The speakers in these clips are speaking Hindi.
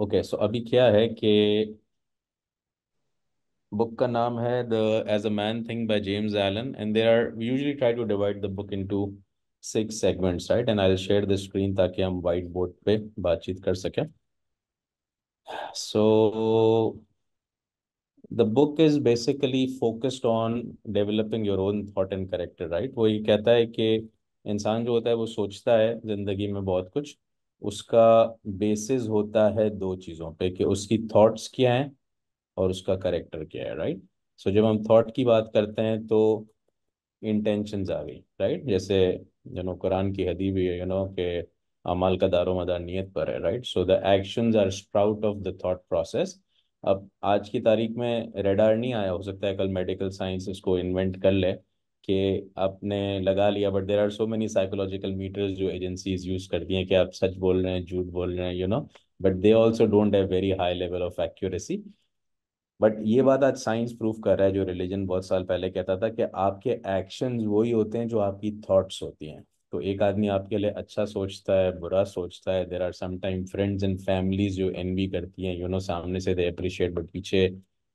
ओके सो अभी क्या है कि बुक का नाम है the as a man thing by James Allen and there are usually try to divide the book into six segments right and I will share the screen ताकि हम वाइट बोर्ड पे बातचीत कर सकें so the book is basically focused on developing your own thought and character right वो ये कहता है कि इंसान जो होता है वो सोचता है जिंदगी में बहुत कुछ उसका बेसिस होता है दो चीज़ों पे कि उसकी थॉट्स क्या हैं और उसका करेक्टर क्या है राइट सो so, जब हम थॉट की बात करते हैं तो इंटेंशन आ गई राइट जैसे यू नो कुरान की हदी भी है यू नो के अमाल का दारो मदार नीयत पर है right so the action are sprout of the thought process अब आज की तारीख में रेडार नहीं आया हो सकता है कल मेडिकल साइंस इसको इन्वेंट कर ले कि आपने लगा लिया but there are so many psychological meters जो एजेंसीज यूज करती हैं कि आप सच बोल रहे हैं झूठ बोल रहे हैं you know but they also don't have very high level of accuracy but ये बात आज साइंस प्रूफ कर रहा है जो रिलीजन बहुत साल पहले कहता था कि आपके एक्शन वही होते हैं जो आपकी थॉट्स होती हैं तो एक आदमी आपके लिए अच्छा सोचता है बुरा सोचता है there are some friends and families जो एन एनवी करती हैं यू नो सामने से दे अप्रिशिएट बट पीछे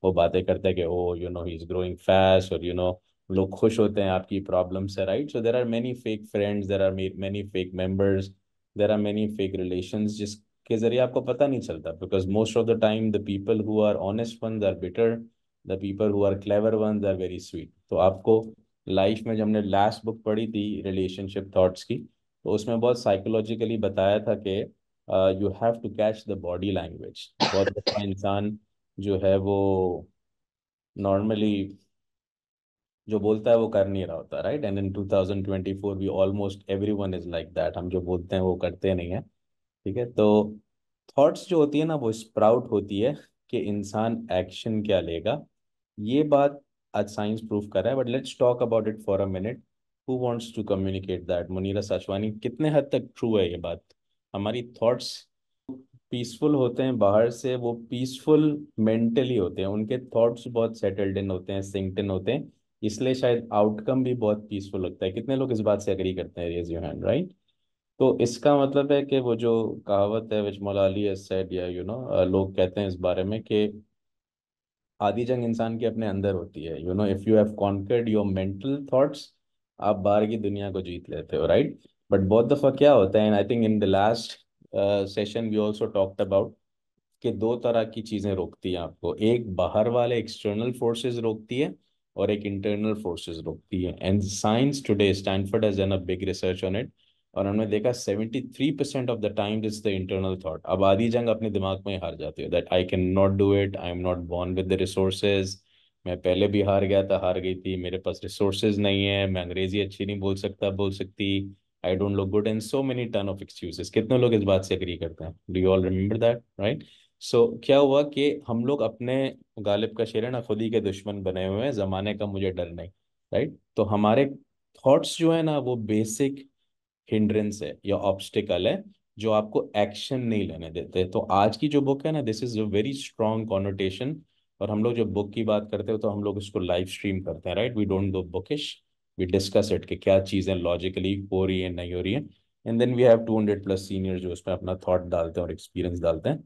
वो बातें करते हैं कि oh you know he is growing fast और यू नो लोग खुश होते हैं आपकी प्रॉब्लम से right so there are many fake friends there are many fake members there are many fake relation जिसके जरिए आपको पता नहीं चलता because most of the time the people who are honest one are better the people who are clever one are very sweet तो आपको लाइफ में जब हमने लास्ट बुक पढ़ी थी रिलेशनशिप थाट्स की तो उसमें बहुत साइकोलॉजिकली बताया था कि you have to catch the body language बहुत इंसान जो है वो नॉर्मली जो बोलता है वो कर नहीं रहा होता राइट एंड इन 2024 भी almost everyone is like that हम जो बोलते हैं वो करते नहीं है ठीक है तो थॉट्स जो होती है ना वो स्प्राउट होती है कि इंसान एक्शन क्या लेगा ये बात आज साइंस प्रूफ कर रहा है but let's talk about it for a minute who wants to communicate that Munira Sachwani कितने हद तक ट्रू है ये बात हमारी थॉट्स पीसफुल होते हैं बाहर से वो पीसफुल मेंटली होते हैं उनके थॉट्स बहुत सेटल्ड इन होते हैं सिंक्ट इन होते हैं इसलिए शायद आउटकम भी बहुत पीसफुल लगता है कितने लोग इस बात से एग्री करते हैं रेज योर हैंड राइट तो इसका मतलब है कि वो जो कहावत है विच मौलाली सेड या यू नो लोग कहते हैं इस बारे में कि आधी जंग इंसान के अपने अंदर होती है you know if you have conquered your mental thoughts आप बाहर की दुनिया को जीत लेते हो राइट बट बहुत दफ़ा क्या होता है and I think in the last session we also talked about कि दो तरह की चीज़ें रोकती हैं आपको एक बाहर वाले एक्सटर्नल फोर्सेस रोकती है और एक इंटरनल फोर्सेस रोकती है and science today Stanford has done a big research on it और हमने देखा 73% of the time is the internal thought अब आधी जंग अपने दिमाग में हार जाती है that I can not do it I am not born with the resources मैं पहले भी हार गया था हार गई थी मेरे पास रिसोर्सेज नहीं है मैं अंग्रेजी अच्छी नहीं बोल सकता बोल सकती I don't look good and so many ton of excuses कितने लोग इस बात से एग्री करते हैं do you all remember that right so so, क्या हुआ कि हम लोग अपने गालिब का शेर है ना खुद ही के दुश्मन बने हुए हैं ज़माने का मुझे डर नहीं राइट तो हमारे थॉट्स जो है ना वो बेसिक हिंड्रेंस है या ऑब्स्टिकल है जो आपको एक्शन नहीं लेने देते तो आज की जो बुक है ना this is a very strong connotation और हम लोग जब बुक की बात करते हो तो हम लोग इसको लाइव स्ट्रीम करते हैं right we don't do bookish we discuss it कि क्या चीज़ें लॉजिकली हो रही है नहीं हो रही है and then we have two hundred plus senior जो उसमें अपना थॉट डालते हैं और एक्सपीरियंस डालते हैं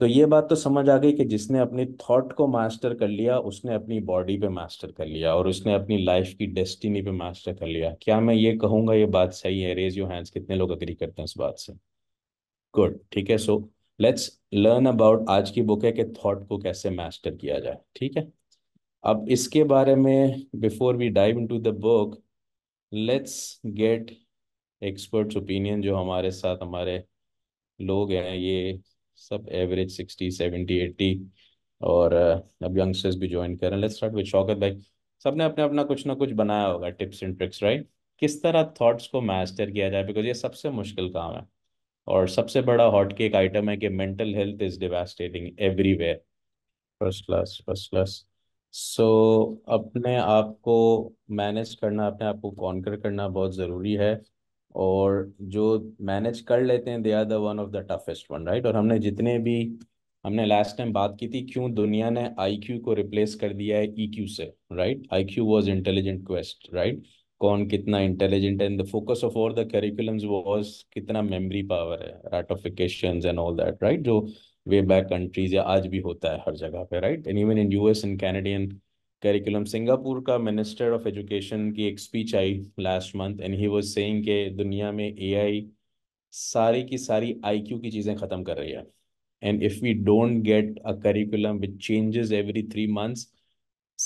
तो ये बात तो समझ आ गई कि जिसने अपनी थॉट को मास्टर कर लिया उसने अपनी बॉडी पे मास्टर कर लिया और उसने अपनी लाइफ की डेस्टिनी पे मास्टर कर लिया क्या मैं ये कहूंगा ये बात सही है रेज योर हैंड्स कितने लोग अग्री करते हैं इस बात से गुड ठीक है सो लेट्स लर्न अबाउट आज की बुक है कि थॉट को कैसे मास्टर किया जाए ठीक है अब इसके बारे में before we dive into the book let's get experts opinion जो हमारे साथ हमारे लोग हैं ये सब एवरेज सिक्सटी सेवेंटी एट्टी और uh, अब यंगस्टर्स भी ज्वाइन कर रहे हैं लेट्स स्टार्ट विद शौकत भाई सब ने अपने अपना कुछ ना कुछ बनाया होगा टिप्स एंड ट्रिक्स राइट किस तरह थॉट्स को मास्टर किया जाए बिकॉज ये सबसे मुश्किल काम है और सबसे बड़ा हॉट केक आइटम है कि mental health is devastating everywhere first class first class so अपने आप को मैनेज करना अपने आप को कॉन्कर करना बहुत ज़रूरी है और जो मैनेज कर लेते हैं they are the one of the toughest one right और हमने जितने भी हमने लास्ट टाइम बात की थी क्यों दुनिया ने आईक्यू को रिप्लेस कर दिया है ईक्यू e से right IQ was intelligent quest right कौन कितना intelligent and the focus of all the curriculums was कितना मेमोरी पावर है ratifications and all that right जो वे बैक कंट्रीज या आज भी होता है हर जगह पे right and even in US and Canadian curriculum Singapore का मिनिस्टर ऑफ एजुकेशन की एक speech I last month and he was saying के दुनिया में एआई सारी की सारी आईक्यू की चीज़ें ख़त्म कर रही है and if we don't get a curriculum which changes every three months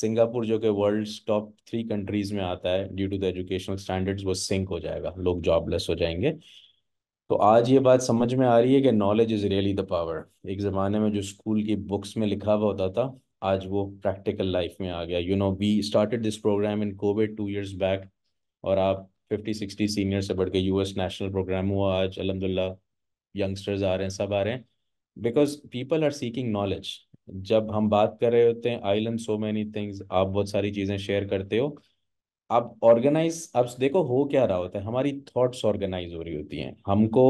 Singapore जो कि वर्ल्ड टॉप थ्री कंट्रीज में आता है due to the educational standard वो सिंक हो जाएगा लोग जॉबलेस हो जाएंगे तो आज ये बात समझ में आ रही है कि knowledge is really the power एक ज़माने में जो स्कूल की बुक्स में लिखा हुआ होता था आज वो प्रैक्टिकल लाइफ में आ गया you know we started this program in covid two years back और आप फिफ्टी सिक्सटी सीनियर से बढ़ के यूएस नेशनल प्रोग्राम हुआ आज अलहमदिल्ला यंगस्टर्स आ रहे हैं सब आ रहे हैं because people are seeking knowledge जब हम बात कर रहे होते हैं I learn so many things आप बहुत सारी चीज़ें शेयर करते हो आप ऑर्गेनाइज आप देखो हो क्या रहा होता है हमारी थॉट्स ऑर्गेनाइज हो रही होती हैं हमको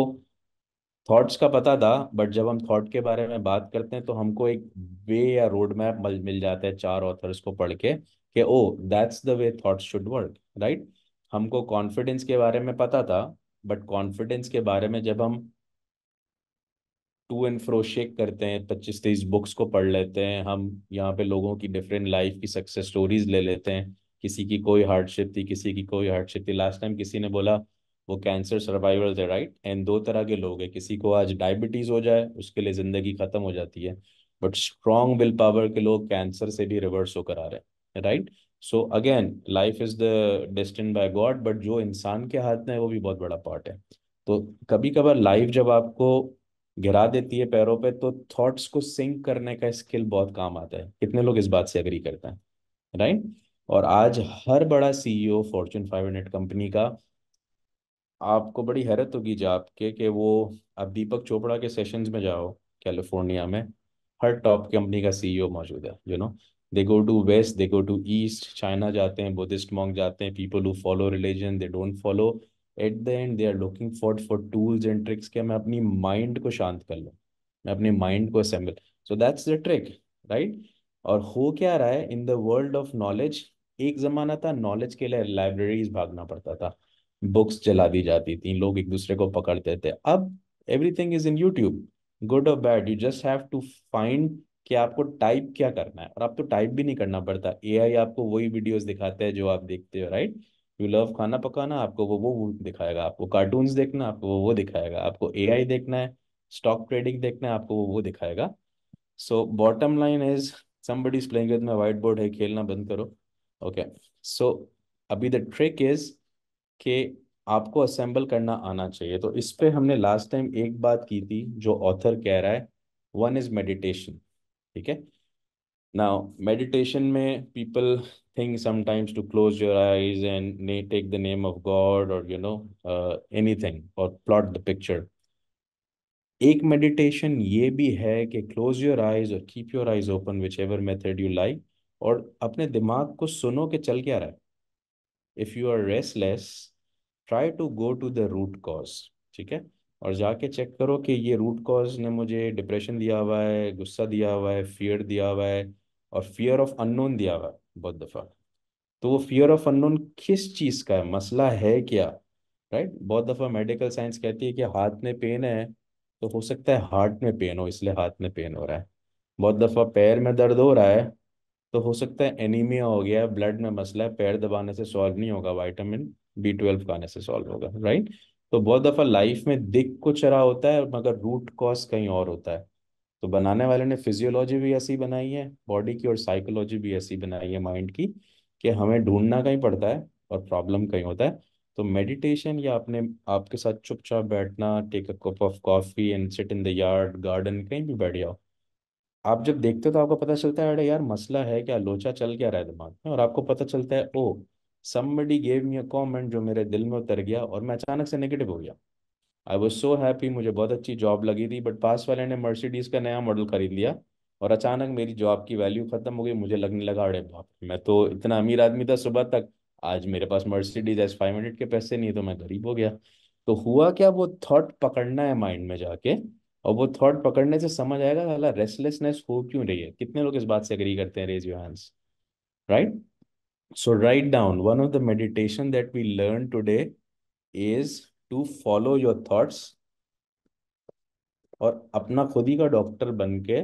थॉट्स का पता था बट जब हम थॉट के बारे में बात करते हैं तो हमको एक वे या रोड मैप मिल जाता है चार ऑथर्स को पढ़ के कि oh that's the way thoughts should work right हमको कॉन्फिडेंस के बारे में पता था बट कॉन्फिडेंस के बारे में जब हम टू एंड फ्रो शेक करते हैं पच्चीस तेईस बुक्स को पढ़ लेते हैं हम यहाँ पे लोगों की डिफरेंट लाइफ की सक्सेस स्टोरीज ले लेते हैं किसी की कोई हार्डशिप थी किसी की कोई हार्डशिप थी लास्ट टाइम किसी ने बोला वो कैंसर सर्वाइवल थे राइट एंड दो तरह के लोग हैं किसी को आज डायबिटीज हो जाए उसके लिए जिंदगी खत्म हो जाती है बट स्ट्रॉन्ग विल पावर के लोग कैंसर से भी रिवर्स होकर आ रहे हैं right so again life is the destined by God but जो इंसान के हाथ में है वो भी बहुत बड़ा पार्ट है तो कभी कभार लाइफ जब आपको गिरा देती है पैरों पे तो थॉट्स को सिंक करने का स्किल बहुत काम आता है कितने लोग इस बात से अग्री करते हैं राइट और आज हर बड़ा सीईओ फॉर्चून 500 कंपनी का आपको बड़ी हैरत होगी जाप आपके कि वो आप दीपक चोपड़ा के सेशंस में जाओ कैलिफोर्निया में हर टॉप कंपनी का सीईओ मौजूद है you know they go to west they go to east China जाते हैं बुद्धिस्ट मॉन्ग जाते हैं people who follow religion they don't follow at the end they are looking for for tools and tricks के मैं अपनी माइंड को शांत कर लूँ मैं अपने माइंड को assemble so that's the trick right और हो क्या रहा है in the world of knowledge एक ज़माना था नॉलेज के लिए लाइब्रेरीज भागना पड़ता था बुक्स जला दी जाती थी लोग एक दूसरे को पकड़ते थे अब everything is in YouTube good और bad you just have to find कि आपको टाइप क्या करना है और आप तो टाइप भी नहीं करना पड़ता ए आपको वही वीडियोज दिखाते हैं जो आप देखते हो राइट यू लव खाना पकाना आपको वो वो दिखाएगा आपको कार्टून देखना आपको वो वो दिखाएगा आपको ए देखना है स्टॉक ट्रेडिंग देखना है आपको वो वो दिखाएगा so bottom line is somebody is playing with my white board है खेलना बंद करो ओके सो अभी द ट्रिक इज कि आपको असेंबल करना आना चाहिए तो इस पर हमने लास्ट टाइम एक बात की थी जो ऑथर कह रहा है वन इज मेडिटेशन ठीक है ना मेडिटेशन में people think sometimes to close your eyes and ने take the name of God और यू नो थिंग और प्लॉट द पिक्चर एक मेडिटेशन ये भी है कि क्लोज योर आइज और keep your eyes open whichever method you like और अपने दिमाग को सुनो कि चल क्या रहा है if you are restless try to go to the root cause ठीक है और जाके चेक करो कि ये रूट कॉज ने मुझे डिप्रेशन दिया हुआ है गुस्सा दिया हुआ है फियर दिया हुआ है और फियर ऑफ अननोन दिया हुआ है बहुत दफ़ा तो वो फियर ऑफ अननोन किस चीज़ का है मसला है क्या राइट right? बहुत दफ़ा मेडिकल साइंस कहती है कि हाथ में पेन है तो हो सकता है हार्ट में पेन हो इसलिए हाथ में पेन हो रहा है बहुत दफ़ा पैर में दर्द हो रहा है तो हो सकता है एनीमिया हो गया ब्लड में मसला है पैर दबाने से सॉल्व नहीं होगा वाइटामिन बी ट्वेल्व खाने से सॉल्व होगा राइट तो बहुत दफा लाइफ में दिख कुछ रहा होता है मगर रूट कॉज कहीं और होता है तो बनाने वाले ने फिजियोलॉजी भी ऐसी बनाई है बॉडी की और साइकोलॉजी भी ऐसी बनाई है माइंड की कि हमें ढूंढना कहीं पड़ता है और प्रॉब्लम कहीं होता है तो मेडिटेशन या अपने आपके साथ चुपचाप बैठना take a cup of coffee and sit in the yard garden कहीं भी बैठ जाओ आप जब देखते हो तो आपको पता चलता है अरे यार मसला है क्या लोचा चल क्या रहा है दिमाग में और आपको पता चलता है oh somebody gave me a comment जो मेरे दिल में उतर गया और मैं अचानक से नेगेटिव हो गया आई वॉज सो हैप्पी मुझे बहुत अच्छी जॉब लगी थी बट पास वाले ने मर्सिडीज का नया मॉडल खरीद लिया और अचानक मेरी जॉब की वैल्यू खत्म हो गई मुझे लगने लगा अरे बाप मैं तो इतना अमीर आदमी था सुबह तक आज मेरे पास मर्सिडीज एस फाइव हंड्रेड के पैसे नहीं तो मैं गरीब हो गया तो हुआ क्या वो थॉट पकड़ना है माइंड में जाके और वो थॉट पकड़ने से समझ आएगा साला रेस्टलेसनेस हो क्यों रही है कितने लोग इस बात से अग्री करते हैं raise your hands right so write down one of the meditation that we learn today is to follow your thoughts और अपना खुद ही का डॉक्टर बन के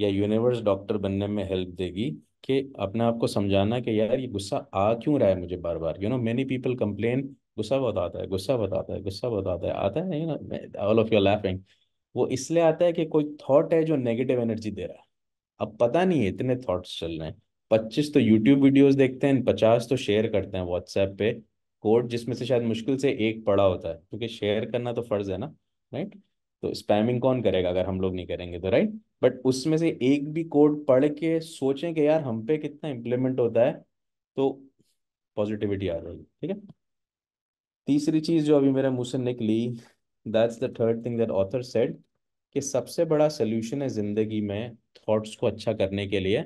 या यूनिवर्स डॉक्टर बनने में हेल्प देगी कि अपने आप को समझाना कि यार ये गुस्सा आ क्यों रहा है मुझे बार बार you know many people complain गुस्सा बहुत आता है गुस्सा बहुत आता है गुस्सा बहुत आता है आता है नहीं ना ऑल ऑफ योर लाफिंग वो इसलिए आता है कि कोई थॉट है जो नेगेटिव एनर्जी दे रहा है अब पता नहीं है इतने थॉट्स चल रहे हैं पच्चीस तो यूट्यूब वीडियोस देखते हैं पचास तो शेयर करते हैं व्हाट्सएप पे कोड जिसमें से शायद मुश्किल से एक पड़ा होता है क्योंकि शेयर करना तो फर्ज है ना राइट तो स्पैमिंग कौन करेगा अगर हम लोग नहीं करेंगे तो राइट बट उसमें से एक भी कोड पढ़ के सोचें कि यार हम पे कितना इम्प्लीमेंट होता है तो पॉजिटिविटी आ जाएगी ठीक है तीसरी चीज जो अभी मेरे मुंह से निकली that's the third thing that author said कि सबसे बड़ा सोल्यूशन है ज़िंदगी में थॉट्स को अच्छा करने के लिए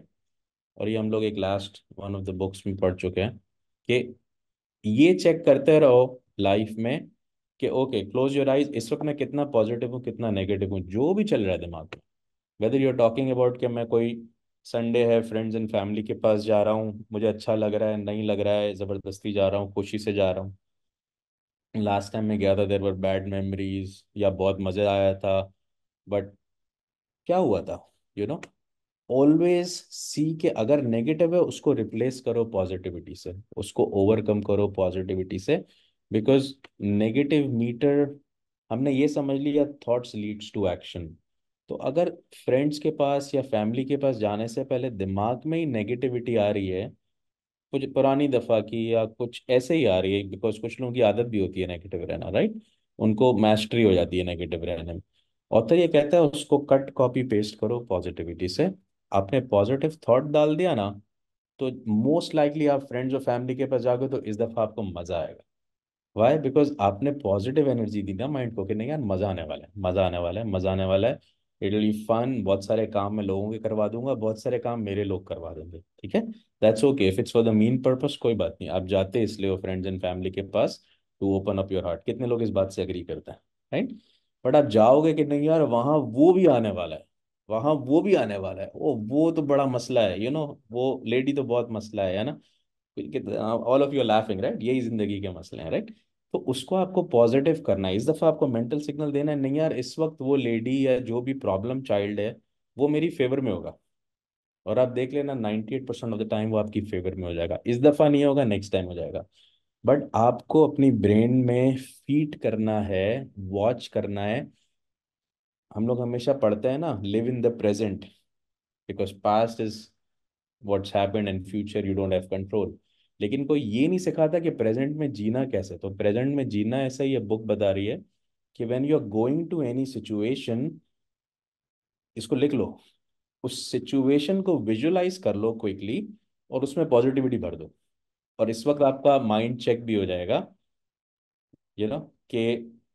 और ये हम लोग एक last one of the books में पढ़ चुके हैं कि ये चेक करते रहो लाइफ में कि ओके क्लोज योर आइज इस वक्त मैं कितना पॉजिटिव हूँ कितना नेगेटिव हूँ जो भी चल रहा है दिमाग में whether you are talking about कि मैं कोई संडे है फ्रेंड्स एंड फैमिली के पास जा रहा हूँ मुझे अच्छा लग रहा है नहीं लग रहा है ज़बरदस्ती जा रहा हूँ खुशी से जा रहा हूँ लास्ट टाइम मैं गया था देर वर बैड मेमोरीज या बहुत मज़ा आया था बट क्या हुआ था यू नो ऑलवेज सी के अगर नेगेटिव है उसको रिप्लेस करो पॉजिटिविटी से उसको ओवरकम करो पॉजिटिविटी से बिकॉज नेगेटिव मीटर हमने ये समझ लिया थॉट्स लीड्स टू एक्शन तो अगर फ्रेंड्स के पास या फैमिली के पास जाने से पहले दिमाग में ही नेगेटिविटी आ रही है कुछ पुरानी दफ़ा की या कुछ ऐसे ही आ रही है बिकॉज कुछ लोगों की आदत भी होती है नेगेटिव रहना राइट उनको मैस्ट्री हो जाती है नेगेटिव रहने में ऑथर ये कहता है उसको कट कॉपी पेस्ट करो पॉजिटिविटी से आपने पॉजिटिव थॉट डाल दिया ना तो मोस्ट लाइकली आप फ्रेंड्स और फैमिली के पास जाओगे तो इस दफ़ा आपको मज़ा आएगा वाई बिकॉज आपने पॉजिटिव एनर्जी दी ना माइंड को कि नहीं यार मज़ा आने वाला है मज़ा आने वाला है मज़ा आने वाला है इट विल फन बहुत सारे काम मैं लोगों के करवा दूंगा बहुत सारे काम मेरे लोग करवा देंगे ठीक है that's okay if it's for the main purpose कोई बात नहीं आप जाते इसलिए हो फ्रेंड्स एंड फैमिली के पास to open up your heart कितने लोग इस बात से अग्री करते हैं राइट बट आप जाओगे कि नहीं यार वहां वो भी आने वाला है वहां वो भी आने वाला है ओ वो तो बड़ा मसला है यू you नो know, वो लेडी तो बहुत मसला है ना all of your laughing right यही जिंदगी के मसले हैं राइट right? तो उसको आपको पॉजिटिव करना है इस दफ़ा आपको मेंटल सिग्नल देना है नहीं यार इस वक्त वो लेडी या जो भी प्रॉब्लम चाइल्ड है वो मेरी फेवर में होगा और आप देख लेना ninety eight percent of the time वो आपकी फेवर में हो जाएगा इस दफ़ा नहीं होगा नेक्स्ट टाइम हो जाएगा बट आपको अपनी ब्रेन में फीट करना है वॉच करना है हम लोग हमेशा पढ़ते हैं ना live in the present because past is what's happen and future you don't have control लेकिन कोई ये नहीं सिखाता कि प्रेजेंट में जीना कैसे तो प्रेजेंट में जीना ऐसा ये बुक बता रही है कि when you are going to any situation इसको लिख लो उस सिचुएशन को विजुअलाइज कर लो क्विकली और उसमें पॉजिटिविटी भर दो और इस वक्त आपका माइंड चेक भी हो जाएगा यू नो कि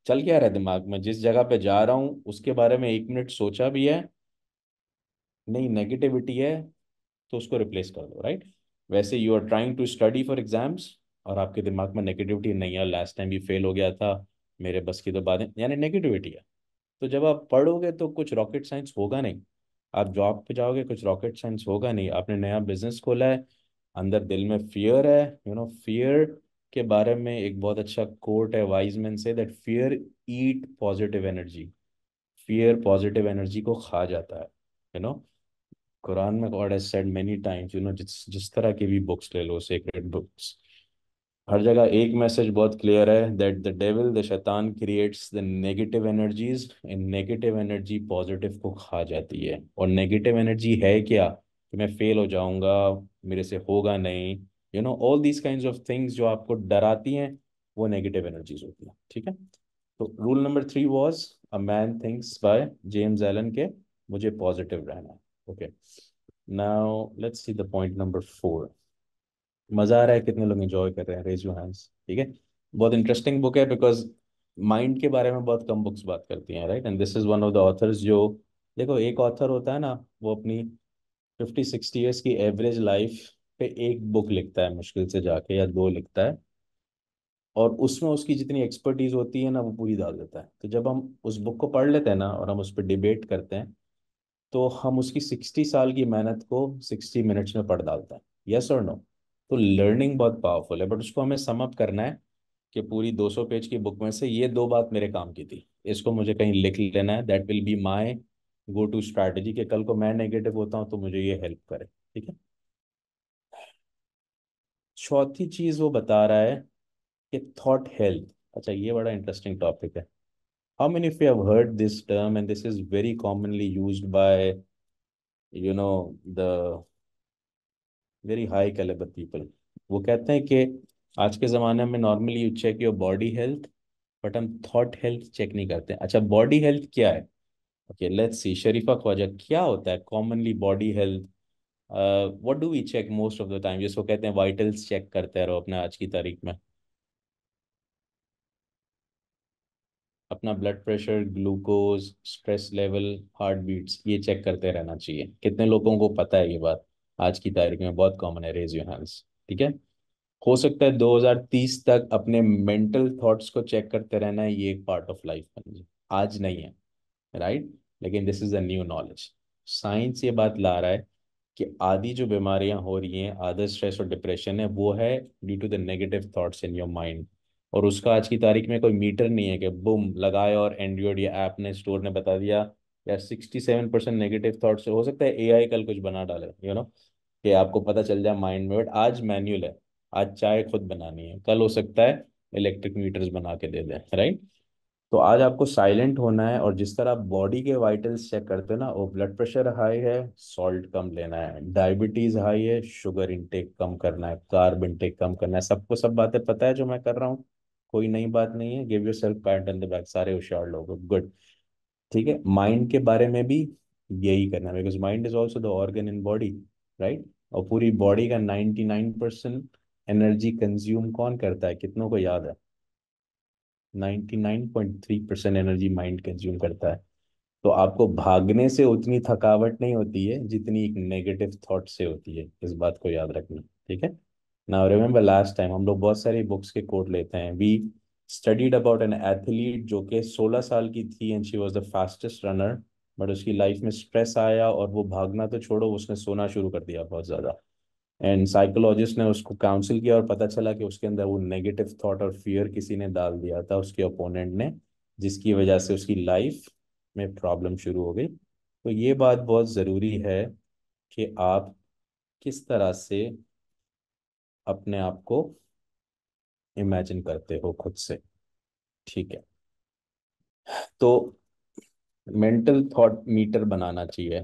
चल क्या रहा है दिमाग में जिस जगह पे जा रहा हूँ उसके बारे में एक मिनट सोचा भी है नहीं नेगेटिविटी है तो उसको रिप्लेस कर दो राइट वैसे you are trying to study for exams और आपके दिमाग में नेगेटिविटी नहीं है लास्ट टाइम भी फेल हो गया था मेरे बस की तो बात है यानी नेगेटिविटी है तो जब आप पढ़ोगे तो कुछ रॉकेट साइंस होगा नहीं आप जॉब पे जाओगे कुछ रॉकेट साइंस होगा नहीं आपने नया बिजनेस खोला है अंदर दिल में फियर है यू नो फियर के बारे में एक बहुत अच्छा कोट है wise man says that fear eat positive energy fear positive energy को खा जाता है you you know know? Quran में God has said many times you know जिस जिस तरह की भी बुक्स ले लो सेक्रेड बुक्स हर जगह एक मैसेज बहुत क्लियर है दैट द डेविल द शैतान क्रिएट्स द नेगेटिव एनर्जीज इन नेगेटिव एनर्जी पॉजिटिव को खा जाती है और नेगेटिव एनर्जी है क्या कि मैं फेल हो जाऊंगा मेरे से होगा नहीं you know all these kind of things जो आपको डराती हैं वो नेगेटिव एनर्जीज होती हैं ठीक है तो rule number three was a man things by James Allen के मुझे पॉजिटिव रहना है okay now let's see the point number four मज़ा आ रहा है कितने लोग enjoy कर रहे हैं raise your hands ठीक है बहुत interesting book है because mind के बारे में बहुत कम books बात करती हैं right and this is one of the authors जो देखो एक author होता है ना वो अपनी फिफ्टी सिक्सटी years की average life पे एक book लिखता है मुश्किल से जाके या दो लिखता है और उसमें उसकी जितनी एक्सपर्टीज होती है ना वो पूरी डाल देता है तो जब हम उस बुक को पढ़ लेते हैं ना और हम उस पर डिबेट करते हैं तो हम उसकी सिक्सटी साल की मेहनत को सिक्सटी मिनट्स में पढ़ डालते हैं यस और नो तो लर्निंग बहुत पावरफुल है बट उसको हमें समअप करना है कि पूरी 200 पेज की बुक में से ये दो बात मेरे काम की थी इसको मुझे कहीं लिख लेना है that will be my go to strategy कि कल को मैं नेगेटिव होता हूँ तो मुझे ये हेल्प करे ठीक है चौथी चीज़ वो बता रहा है कि थॉट हेल्थ अच्छा ये बड़ा इंटरेस्टिंग टॉपिक है how many of you have heard this term and this is very commonly used by you know the very high caliber people वो कहते हैं कि आज के ज़माने में normally you check your body health but हम थॉट हेल्थ चेक नहीं करते अच्छा बॉडी हेल्थ क्या है ओके लेट्स सी शरीफा ख्वाजा क्या होता है commonly body health what do we check most of the time जिसको कहते हैं वाइटल्स चेक करते रहो अपने आज की तारीख में अपना blood pressure glucose stress level heart beats ये चेक करते रहना चाहिए कितने लोगों को पता है ये बात आज की तारीख में बहुत कॉमन है रेज योर हैंड्स ठीक है हो सकता है 2030 तक अपने मेंटल थॉट्स को चेक करते रहना ये एक पार्ट ऑफ लाइफ बन जाए आज नहीं है राइट लेकिन this is a new knowledge science ये बात ला रहा है कि आधी जो बीमारियां हो रही हैं आधा स्ट्रेस और डिप्रेशन है वो है due to the negative thoughts in your mind और उसका आज की तारीख में कोई मीटर नहीं है कि बुम लगाए और एंड्रॉयड या ऐप ने स्टोर ने बता दिया या sixty seven percent negative thoughts हो सकता है एआई कल कुछ बना डाले यू नो कि आपको पता चल जाए माइंड में बट आज मैन्यूल है आज चाय खुद बनानी है कल हो सकता है इलेक्ट्रिक मीटर्स बना के दे दें राइट तो आज आपको साइलेंट होना है और जिस तरह आप बॉडी के वाइटल्स चेक करते हो ना वो ब्लड प्रेशर हाई है सॉल्ट कम लेना है डायबिटीज हाई है शुगर इनटेक कम करना है कार्ब इनटेक कम करना है सबको सब बातें पता है जो मैं कर रहा हूँ कोई नई बात नहीं है give yourself pat the back सारे होशियार लोग गुड ठीक है माइंड के बारे में भी यही करना because mind is also the organ in body right और पूरी बॉडी का ninety nine percent energy consume कौन करता है कितनों को याद है nine point three percent energy mind consume करता है तो आपको भागने से उतनी थकावट नहीं होती है जितनी एक नेगेटिव थॉट से होती है इस बात को याद रखना ठीक है नाउ रिमेंबर लास्ट टाइम हम लोग बहुत सारी बुक्स के कोट लेते हैं we studied about an athlete जो कि सोलह साल की थी and she was the fastest runner but उसकी लाइफ में स्ट्रेस आया और वो भागना तो छोड़ो उसने सोना शुरू कर दिया बहुत ज़्यादा एंड साइकोलॉजिस्ट ने उसको काउंसिल किया और पता चला कि उसके अंदर वो नेगेटिव थॉट और फियर किसी ने डाल दिया था उसके ओपोनेंट ने जिसकी वजह से उसकी लाइफ में प्रॉब्लम शुरू हो गई तो ये बात बहुत ज़रूरी है कि आप किस तरह से अपने आप को इमेजिन करते हो खुद से ठीक है तो मेंटल थॉट मीटर बनाना चाहिए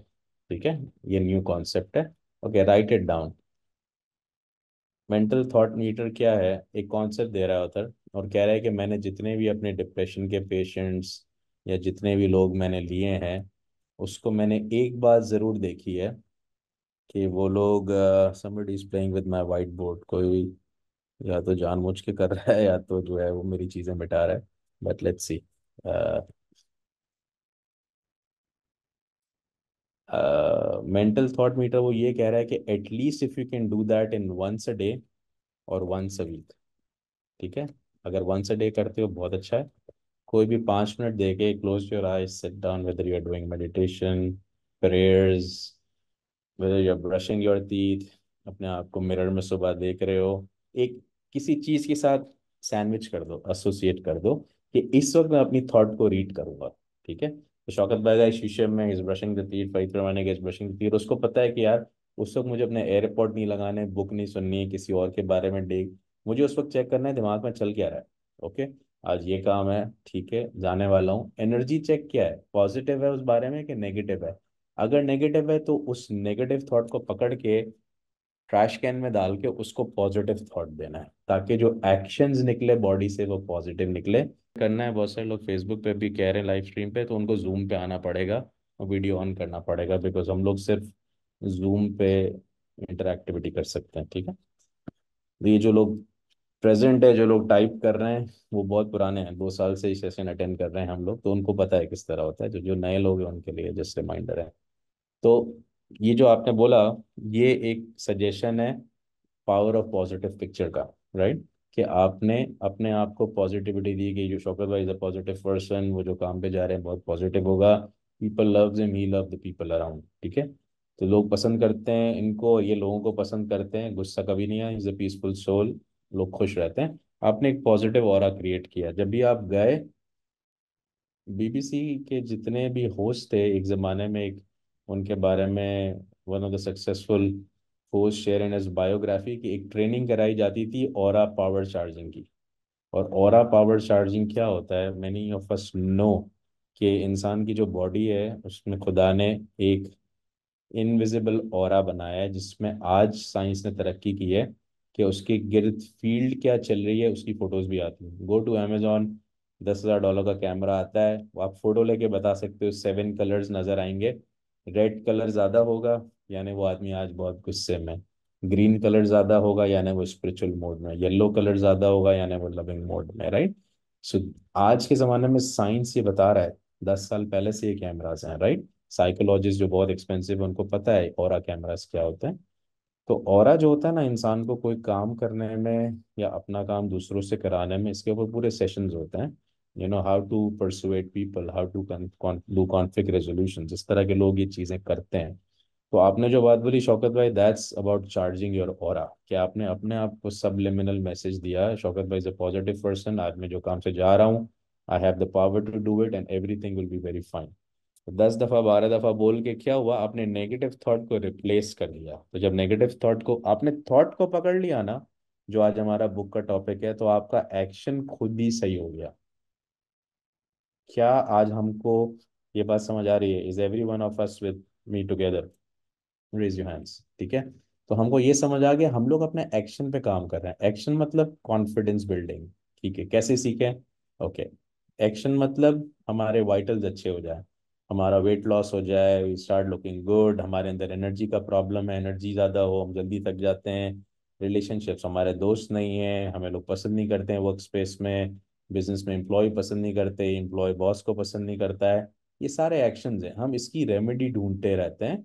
ठीक है ये न्यू कॉन्सेप्ट है okay write it down mental thought meter क्या है एक कॉन्सेप्ट दे रहा है उधर और कह रहा है कि मैंने जितने भी अपने डिप्रेशन के पेशेंट्स या जितने भी लोग मैंने लिए हैं उसको मैंने एक बात ज़रूर देखी है कि वो लोग somebody is playing with my whiteboard कोई या तो जानबूझ के कर रहा है या तो जो है वो मेरी चीज़ें मिटा रहा है but let's see mental thought meter वो ये कह रहा है कि at least if you can do that in once a day और वंस अ वीक ठीक है अगर वंस अ डे करते हो बहुत अच्छा है कोई भी पांच मिनट दे के close your eye sit down whether you are doing meditation prayers whether you're brushing your teeth, अपने आप को मिरर में सुबह देख रहे हो एक किसी चीज के साथ सैंडविच कर दो एसोसिएट कर दो कि इस वक्त मैं अपनी थॉट को रीड करूंगा ठीक है तो शौकत बाजा इस शीशे में इज ब्रशिंग द तीर पवित्र के इज ब्रशिंग द तीर उसको पता है कि यार उस वक्त मुझे अपने एयरपोर्ट नहीं लगाने बुक नहीं सुननी किसी और के बारे में डे मुझे उस वक्त चेक करना है दिमाग में चल क्या रहा है ओके आज ये काम है ठीक है जाने वाला हूँ एनर्जी चेक क्या है पॉजिटिव है उस बारे में कि नेगेटिव है अगर नेगेटिव है तो उस नेगेटिव थॉट को पकड़ के ट्रैश कैन में डाल के उसको पॉजिटिव थॉट देना है ताकि जो एक्शंस निकले बॉडी से वो पॉजिटिव निकले करना है बहुत सारे लोग फेसबुक पे भी कह रहे हैं लाइव स्ट्रीम पे तो उनको जूम पे आना पड़ेगा और वीडियो ऑन करना पड़ेगा बिकॉज हम लोग सिर्फ जूम पे इंटरक्टिविटी कर सकते हैं ठीक है तो ये जो लोग प्रेजेंट है जो लोग टाइप कर रहे हैं वो बहुत पुराने हैं दो साल से ही सेशन अटेंड कर रहे हैं हम लोग तो उनको पता है किस तरह होता है जो जो नए लोग हैं उनके लिए जस्ट रिमाइंडर है तो ये जो आपने बोला ये एक सजेशन है पावर ऑफ पॉजिटिव पिक्चर का राइट कि आपने अपने आप को पॉजिटिविटी दी कि जो शौकत भाई इज़ अ पॉजिटिव पर्सन वो जो काम पे जा रहे हैं बहुत पॉजिटिव होगा people loves him he love the people around ठीक है तो लोग पसंद करते हैं इनको ये लोगों को पसंद करते हैं गुस्सा कभी नहीं है इज़ अ पीसफुल सोल लोग खुश रहते हैं आपने एक पॉजिटिव और क्रिएट किया जब भी आप गए बीबीसी के जितने भी होस्ट थे एक ज़माने में एक उनके बारे में one of the successful force share in age biography की एक ट्रेनिंग कराई जाती थी और पावर चार्जिंग की और और पावर चार्जिंग क्या होता है मैनी ऑफ अस नो कि इंसान की जो बॉडी है उसमें खुदा ने एक इनविजिबल और बनाया है जिसमें आज साइंस ने तरक्की की है कि उसके गिर्द फील्ड क्या चल रही है उसकी फ़ोटोज़ भी आती हैं गो टू अमेजोन दस हज़ार डॉलर का कैमरा आता है वो आप फ़ोटो लेके बता सकते हो सेवन कलर्स नज़र आएंगे रेड कलर ज़्यादा होगा यानी वो आदमी आज बहुत गुस्से में ग्रीन कलर ज़्यादा होगा यानी वो स्पिरिचुअल मोड में येलो कलर ज़्यादा होगा यानी वो लविंग मोड में राइट सो so, आज के ज़माने में साइंस ये बता रहा है दस साल पहले से ये कैमराज हैं राइट साइकोलॉजिस्ट जो बहुत एक्सपेंसिव है उनको पता है और कैमराज क्या होते हैं तो और जो होता है ना इंसान को कोई काम करने में या अपना काम दूसरों से कराने में इसके ऊपर पूरे सेशंस होते हैं you know how to persuade people how to do conflict resolution इस तरह के लोग ये चीज़ें करते हैं तो आपने जो बात बोली शौकत भाई दैट्स अबाउट चार्जिंग योर और क्या आपने अपने आप को सबलिमिनल मैसेज दिया शौकत भाई इज अ पॉजिटिव पर्सन आज मैं जो काम से जा रहा हूँ I have the power to do it and everything will be very fine दस दफ़ा बारह दफ़ा बोल के क्या हुआ आपने नेगेटिव थॉट को रिप्लेस कर लिया तो जब नेगेटिव थॉट को आपने थॉट को पकड़ लिया ना जो आज हमारा बुक का टॉपिक है तो आपका एक्शन खुद ही सही हो गया क्या आज हमको ये बात समझ आ रही है is every one of us with me together raise you hands ठीक है तो हमको ये समझ आ गया हम लोग अपने एक्शन पे काम कर रहे हैं एक्शन मतलब कॉन्फिडेंस बिल्डिंग ठीक है कैसे सीखे ओके एक्शन मतलब हमारे वाइटल्स अच्छे हो जाए हमारा वेट लॉस हो जाए वी स्टार्ट लुकिंग गुड हमारे अंदर एनर्जी का प्रॉब्लम है एनर्जी ज़्यादा हो हम जल्दी थक जाते हैं रिलेशनशिप्स हमारे दोस्त नहीं है हमें लोग पसंद नहीं करते हैं वर्क स्पेस में बिजनेस में एम्प्लॉय पसंद नहीं करते एम्प्लॉय बॉस को पसंद नहीं करता है ये सारे एक्शन हैं हम इसकी रेमेडी ढूंढते रहते हैं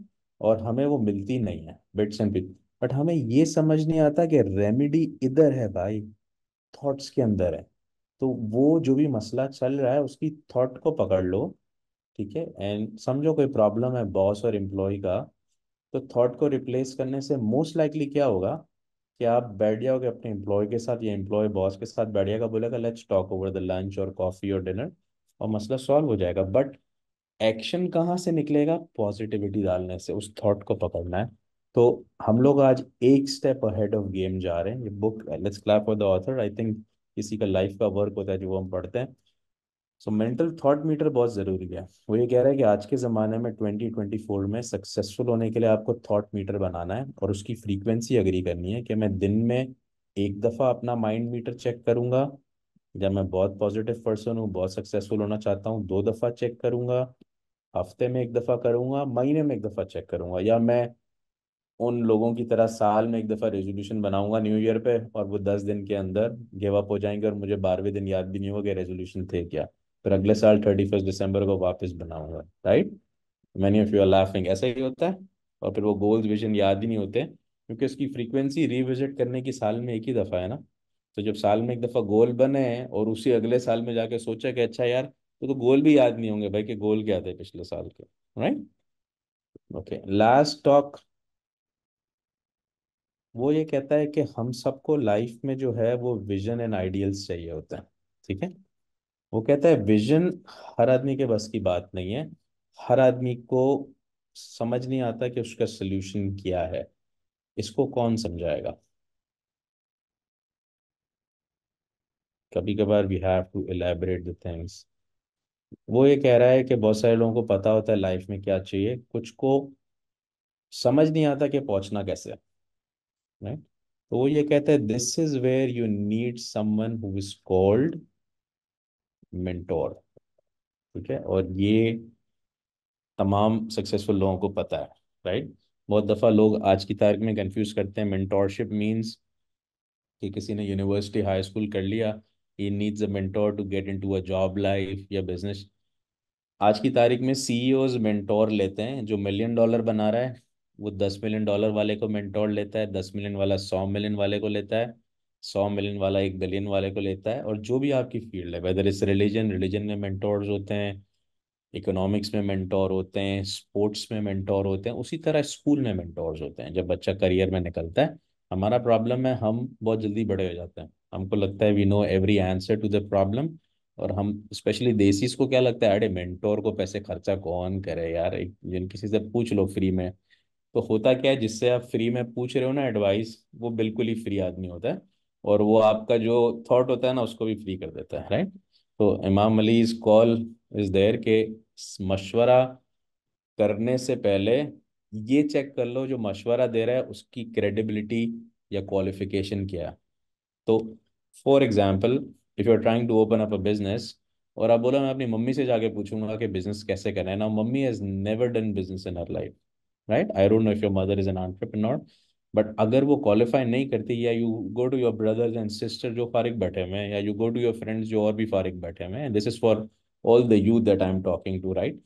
और हमें वो मिलती नहीं है बिट्स एंड पिट बट हमें ये समझ नहीं आता कि रेमेडी इधर है भाई थॉट्स के अंदर है तो वो जो भी मसला चल रहा है उसकी थॉट को पकड़ लो ठीक है एंड समझो कोई प्रॉब्लम है बॉस और एम्प्लॉय का तो थॉट को रिप्लेस करने से मोस्ट लाइकली क्या होगा कि आप बैठ जाओगे अपने एम्प्लॉय के साथ या एम्प्लॉय बॉस के साथ बैठ जाएगा बोलेगा let's talk over the lunch और कॉफ़ी और डिनर और मसला सॉल्व हो जाएगा बट एक्शन कहाँ से निकलेगा पॉजिटिविटी डालने से उस थॉट को पकड़ना है तो हम लोग आज एक स्टेप अहेड ऑफ गेम जा रहे हैं ये book let's clap for the author I think किसी का लाइफ का वर्क होता है जो वो हम पढ़ते हैं सो मेंटल थॉट मीटर बहुत ज़रूरी है वो ये कह रहा है कि आज के ज़माने में 2024 में सक्सेसफुल होने के लिए आपको थॉट मीटर बनाना है और उसकी फ्रीक्वेंसी अग्री करनी है कि मैं दिन में एक दफ़ा अपना माइंड मीटर चेक करूंगा जब मैं बहुत पॉजिटिव पर्सन हूँ बहुत सक्सेसफुल होना चाहता हूँ दो दफ़ा चेक करूँगा हफ्ते में एक दफ़ा करूंगा महीने में एक दफ़ा चेक करूंगा या मैं उन लोगों की तरह साल में एक दफ़ा रेजोल्यूशन बनाऊंगा न्यू ईयर पे और वो दस दिन के अंदर गिव अप हो जाएंगे और मुझे बारहवें दिन याद भी नहीं होगा कि रेजोल्यूशन थे क्या फिर अगले साल थर्टी फर्स्ट दिसंबर को वापस बनाऊंगा right many of are laughing ऐसा ही होता है और फिर वो गोल्स विजन याद ही नहीं होते क्योंकि उसकी फ्रीक्वेंसी रिविजिट करने की साल में एक ही दफ़ा है ना तो जब साल में एक दफ़ा गोल बने और उसी अगले साल में जाके सोचा कि अच्छा यार तो, तो गोल भी याद नहीं होंगे भाई कि गोल क्या थे पिछले साल के राइट ओके लास्ट टॉक वो ये कहता है कि हम सबको लाइफ में जो है वो विजन एंड आइडियल्स चाहिए होते हैं ठीक है वो कहता है विजन हर आदमी के बस की बात नहीं है हर आदमी को समझ नहीं आता कि उसका सोल्यूशन क्या है इसको कौन समझाएगा कभी कभार we have to elaborate the things वो ये कह रहा है कि बहुत सारे लोगों को पता होता है लाइफ में क्या चाहिए कुछ को समझ नहीं आता कि पहुंचना कैसे राइट तो वो ये कहता है this is where you need someone who is called mentor ठीक है और ये तमाम सक्सेसफुल लोगों को पता है राइट बहुत दफ़ा लोग आज की तारीख में कंफ्यूज करते हैं मेंटोरशिप मीन्स कि किसी ने यूनिवर्सिटी हाई स्कूल कर लिया he needs a mentor to get into a job life या बिजनेस आज की तारीख में सीईओज मेंटोर e लेते हैं जो मिलियन डॉलर बना रहा है वो दस मिलियन डॉलर वाले को मेंटोर लेता है दस मिलियन वाला सौ मिलियन वाले को लेता है सौ मिलियन वाला एक बिलियन वाले को लेता है और जो भी आपकी फील्ड है वेदर इज रिलीजन रिलीजन में मेंटोर्स होते हैं इकोनॉमिक्स में मेंटोर होते हैं स्पोर्ट्स में मेंटोर होते हैं उसी तरह स्कूल में मेंटोर्स होते हैं जब बच्चा करियर में निकलता है हमारा प्रॉब्लम है हम बहुत जल्दी बड़े हो जाते हैं हमको लगता है we know every answer to the problem और हम स्पेशली देसीस को क्या लगता है अरे मेंटोर को पैसे खर्चा कौन करे यार एक जिन किसी से पूछ लो फ्री में तो होता क्या है जिससे आप फ्री में पूछ रहे हो ना एडवाइस वो बिल्कुल ही फ्री आदमी होता है और वो आपका जो थॉट होता है ना उसको भी फ्री कर देता है राइट तो इमाम Ali is call is there के मशवरा करने से पहले ये चेक कर लो जो मशवरा दे रहा है उसकी क्रेडिबिलिटी या क्वालिफिकेशन क्या है तो for example if you are trying to open up a business और आप बोला मैं अपनी मम्मी से जाके पूछूंगा कि बिजनेस कैसे करना है ना mummy has never done business in her life right I don't know if your mother is an entrepreneur but अगर वो क्वालिफाई नहीं करती या you go to your brothers and sister जो फारिक बैठे हुए हैं या you go to your friends जो और भी फारिक बैठे हुए हैं this is for all the youth that I am talking to right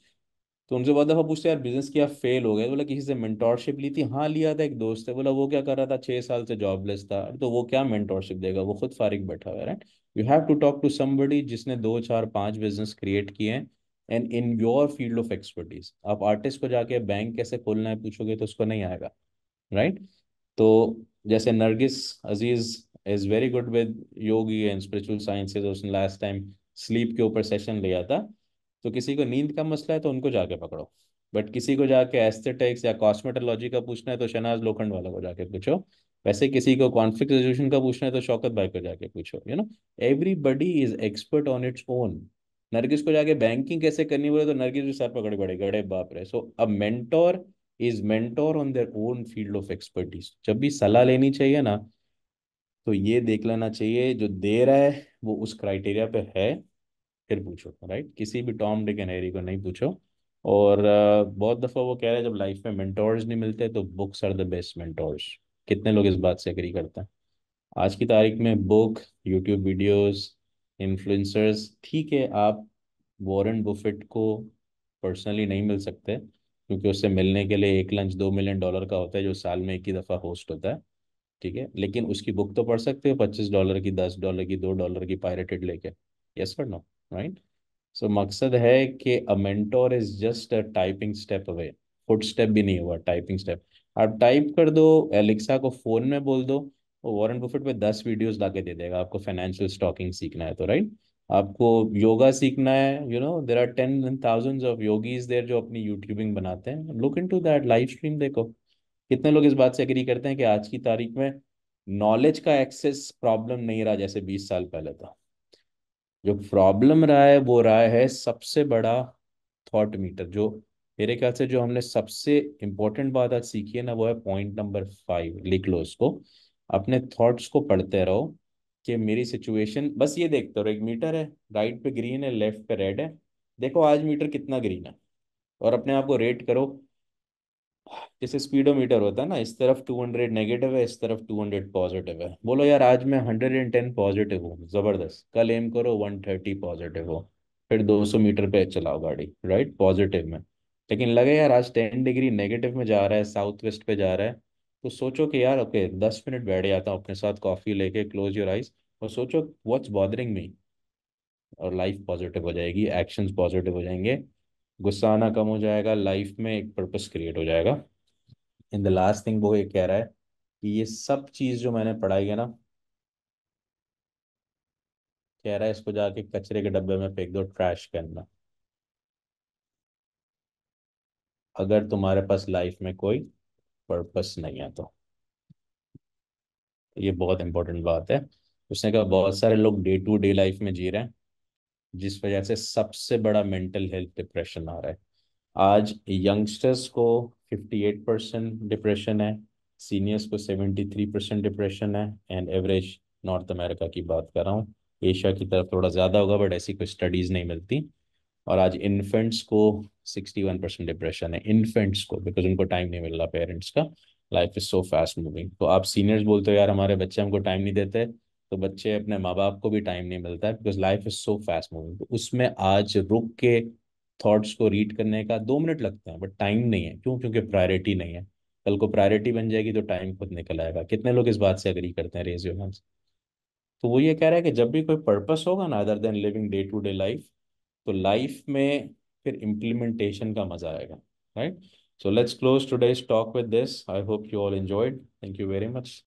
तो उनसे बहुत दफ़ा पूछते यार बिजनेस किया फेल हो गया तो बोला किसी से मेंटोरशिप ली थी हाँ लिया था एक दोस्त है बोला वो क्या कर रहा था छह साल से जॉबलेस था तो वो क्या मेंटोरशिप देगा वो खुद फारिक बैठा हुआ है right you have to talk to somebody जिसने दो चार पांच बिजनेस क्रिएट किए हैं and in your field of expertise आप आर्टिस्ट को जाके बैंक कैसे खोलना है पूछोगे तो उसको नहीं आएगा राइट right? तो जैसे Nargis Aziz is very good with yogi and spiritual sciences उसने लास्ट टाइम स्लीप के ऊपर सेशन लिया था तो किसी को नींद का मसला है तो उनको जाके पकड़ो बट किसी को जाके एस्थेटिक्स या कॉस्मेटोलॉजी का पूछना है तो शनाज लोखंड वाला को जाके पूछो वैसे किसी को कॉन्फ्लिक्ट रेजोल्यूशन का पूछना है तो शौकत भाई को जाके पूछो you know everybody is expert on its own Nargis को जाके बैंकिंग कैसे करनी बोले तो नरगिस भी सर पकड़े पड़े गड़े बाप रहे so a mentor is mentor on their own field of expertise जब भी सलाह लेनी चाहिए ना तो ये देख लेना चाहिए जो दे रहा है वो उस क्राइटेरिया पे है फिर पूछो राइट किसी भी टॉम डे कैनरी को नहीं पूछो और बहुत दफ़ा वो कह रहे हैं जब लाइफ में मेंटोर्स नहीं मिलते तो books are the best mentors कितने लोग इस बात से एग्री करते हैं आज की तारीख में बुक यूट्यूब वीडियोस इन्फ्लुएंसर्स ठीक है आप वॉरेन बुफेट को पर्सनली नहीं मिल सकते क्योंकि उससे मिलने के लिए एक लंच दो मिलियन डॉलर का होता है जो साल में एक ही दफ़ा होस्ट होता है ठीक है लेकिन उसकी बुक तो पढ़ सकते हो पच्चीस डॉलर की दस डॉलर की दो डॉलर की पायरेटेड लेके यस और नो राइट सो मकसद है कि a mentor is just a typing step away footstep भी नहीं हुआ टाइपिंग स्टेप आप टाइप कर दो एलेक्सा को फ़ोन में बोल दो वो वॉरेन बुफेट पे दस वीडियोस ला दे देगा आपको फाइनेंशियल स्टॉकिंग सीखना है तो राइट right? आपको योगा सीखना है you know there are ten thousand of yogis there जो अपनी यूट्यूबिंग बनाते हैं look into that live stream देखो कितने लोग इस बात से एग्री करते हैं कि आज की तारीख में नॉलेज का एक्सेस प्रॉब्लम नहीं रहा जैसे बीस साल पहले था जो प्रॉब्लम रहा है वो रहा है सबसे बड़ा थॉट मीटर जो मेरे ख्याल से जो हमने सबसे इम्पोर्टेंट बात आज सीखी है ना वो है पॉइंट नंबर फाइव लिख लो उसको अपने थॉट्स को पढ़ते रहो कि मेरी सिचुएशन बस ये देखते हो एक मीटर है राइट पे ग्रीन है लेफ्ट पे रेड है देखो आज मीटर कितना ग्रीन है और अपने आप को रेट करो जैसे स्पीडोमीटर होता है ना इस तरफ 200 नेगेटिव है इस तरफ 200 पॉजिटिव है बोलो यार आज मैं 110 पॉजिटिव हूँ ज़बरदस्त कल एम करो 130 पॉजिटिव हो फिर 200 मीटर पे चलाओ गाड़ी राइट पॉजिटिव में लेकिन लगे यार आज 10 डिग्री नेगेटिव में जा रहा है साउथ वेस्ट पे जा रहा है तो सोचो कि यार ओके दस मिनट बैठ जाता हूँ अपने साथ कॉफ़ी लेके क्लोज योर आइज और सोचो व्हाट्स बॉदरिंग मी और लाइफ पॉजिटिव हो जाएगी एक्शंस पॉजिटिव हो जाएंगे गुस्सा आना कम हो जाएगा लाइफ में एक पर्पस क्रिएट हो जाएगा इन द लास्ट थिंग वो ये कह रहा है कि ये सब चीज़ जो मैंने पढ़ाई है ना कह रहा है इसको जाके कचरे के डब्बे में फेंक दो ट्रैश करना अगर तुम्हारे पास लाइफ में कोई पर्पस नहीं है तो ये बहुत इंपॉर्टेंट बात है उसने कहा बहुत सारे लोग डे टू डे लाइफ में जी रहे हैं जिस वजह से सबसे बड़ा मेंटल हेल्थ डिप्रेशन आ रहा है आज यंगस्टर्स को 58 परसेंट डिप्रेशन है सीनियर्स को 73 परसेंट डिप्रेशन है एंड एवरेज नॉर्थ अमेरिका की बात कर रहा हूँ एशिया की तरफ थोड़ा ज़्यादा होगा बट ऐसी कोई स्टडीज़ नहीं मिलती और आज इन्फेंट्स को सिक्सटी वन परसेंट डिप्रेशन है इन्फेंट्स को बिकॉज उनको टाइम नहीं मिल रहा पेरेंट्स का life is so fast moving तो आप सीनियर्स बोलते हो यार हमारे बच्चे हमको टाइम नहीं देते तो बच्चे अपने माँ बाप को भी टाइम नहीं मिलता है because life is so fast moving तो उसमें आज रुक के थॉट्स को रीड करने का दो मिनट लगते हैं बट टाइम नहीं है क्यों क्योंकि प्रायोरिटी नहीं है कल को प्रायोरिटी बन जाएगी तो टाइम खुद निकल आएगा कितने लोग इस बात से अग्री करते हैं रेज योर हैंड्स तो वो ये कह रहा है कि जब भी कोई पर्पस होगा ना other than living day to day life तो लाइफ में फिर इम्प्लीमेंटेशन का मजा आएगा right so let's close today's talk with this I hope you all enjoyed thank you very much